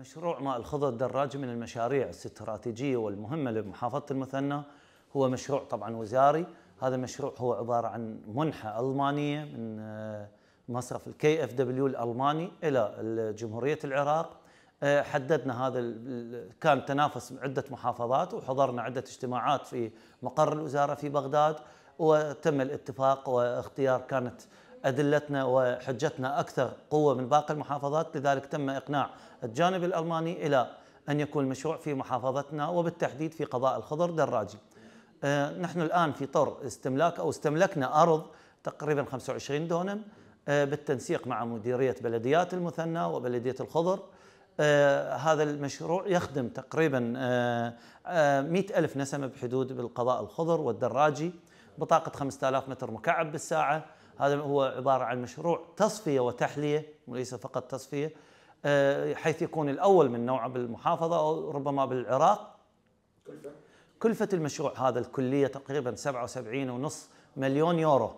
مشروع ماء الخضر الدراجي من المشاريع الاستراتيجيه والمهمه لمحافظه المثنى هو مشروع طبعا وزاري هذا المشروع هو عباره عن منحه المانيه من آه، مصرف الكي اف دبليو الالماني الى جمهوريه العراق آه، حددنا هذا كان تنافس عده محافظات وحضرنا عده اجتماعات في مقر الوزاره في بغداد وتم الاتفاق واختيار كانت أدلتنا وحجتنا أكثر قوة من باقي المحافظات لذلك تم إقناع الجانب الألماني إلى أن يكون المشروع في محافظتنا وبالتحديد في قضاء الخضر دراجي آه، نحن الآن في طور استملاك أو استملكنا أرض تقريبا 25 دونم آه، بالتنسيق مع مديرية بلديات المثنى وبلدية الخضر آه، هذا المشروع يخدم تقريبا 100 ألف نسمة بحدود بالقضاء الخضر والدراجي بطاقة 5000 متر مكعب بالساعة هذا هو عبارة عن مشروع تصفية وتحلية وليس فقط تصفية آه، حيث يكون الأول من نوعه بالمحافظة أو ربما بالعراق كلفة المشروع هذا الكلية تقريبا 77 ونص مليون يورو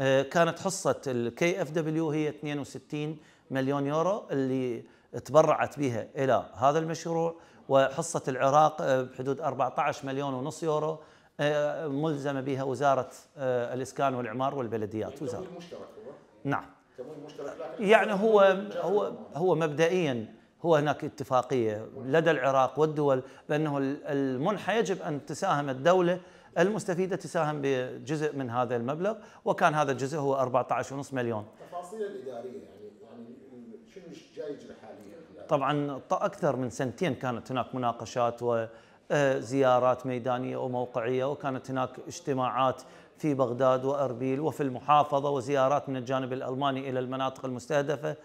آه، كانت حصة الكي اف دبليو هي 62 مليون يورو اللي تبرعت بها إلى هذا المشروع وحصة العراق آه، بحدود 14 مليون ونص يورو آه، ملزمه بها وزاره آه، الاسكان والعمار والبلديات يعني وزاره مشترك هو نعم آه، يعني هو هو هو مبدئيا هو هناك اتفاقيه لدى العراق والدول بانه المنحه يجب ان تساهم الدوله المستفيده تساهم بجزء من هذا المبلغ وكان هذا الجزء هو 14.5 مليون التفاصيل الاداريه يعني يعني شنو جاي حاليا طبعا اكثر من سنتين كانت هناك مناقشات و زيارات ميدانية وموقعية وكانت هناك اجتماعات في بغداد وأربيل وفي المحافظة وزيارات من الجانب الألماني إلى المناطق المستهدفة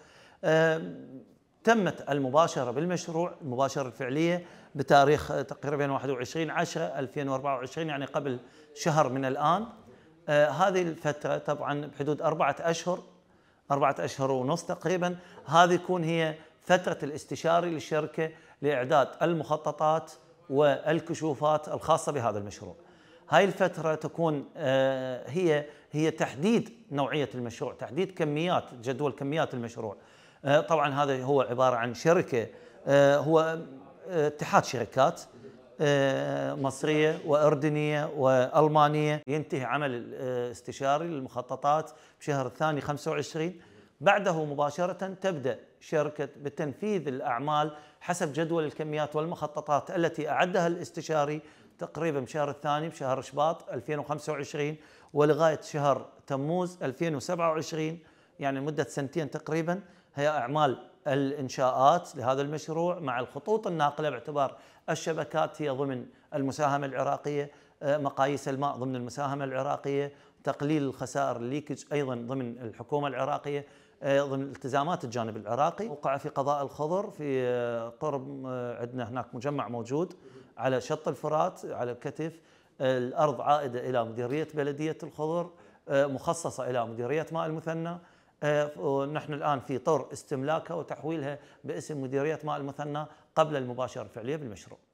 تمت المباشرة بالمشروع المباشرة الفعلية بتاريخ تقريبا 21 10 2024 يعني قبل شهر من الآن أه، هذه الفترة طبعا بحدود أربعة أشهر أربعة أشهر ونص تقريبا هذه تكون هي فترة الاستشاري للشركة لإعداد المخططات والكشوفات الخاصة بهذا المشروع هاي الفترة تكون آه، هي هي تحديد نوعية المشروع تحديد كميات جدول كميات المشروع آه، طبعا هذا هو عبارة عن شركة آه، هو اتحاد شركات مصرية وأردنية وألمانية ينتهي عمل الاستشاري للمخططات بشهر الثاني 25 بعده مباشرة تبدأ شركة بتنفيذ الأعمال حسب جدول الكميات والمخططات التي أعدها الاستشاري تقريبا بشهر الثاني بشهر شباط 2025 ولغاية شهر تموز 2027 يعني مدة سنتين تقريبا هي أعمال الإنشاءات لهذا المشروع مع الخطوط الناقلة باعتبار الشبكات هي ضمن المساهمة العراقية آه، مقاييس الماء ضمن المساهمة العراقية تقليل الخسائر الليكج أيضا ضمن الحكومة العراقية ضمن التزامات الجانب العراقي وقع في قضاء الخضر في قرب آه، عندنا هناك مجمع موجود على شط الفرات على كتف الارض عائده الى مديريه بلديه الخضر آه، مخصصه الى مديريه ماء المثنى آه، نحن الان في طور استملاكها وتحويلها باسم مديريه ماء المثنى قبل المباشره الفعليه بالمشروع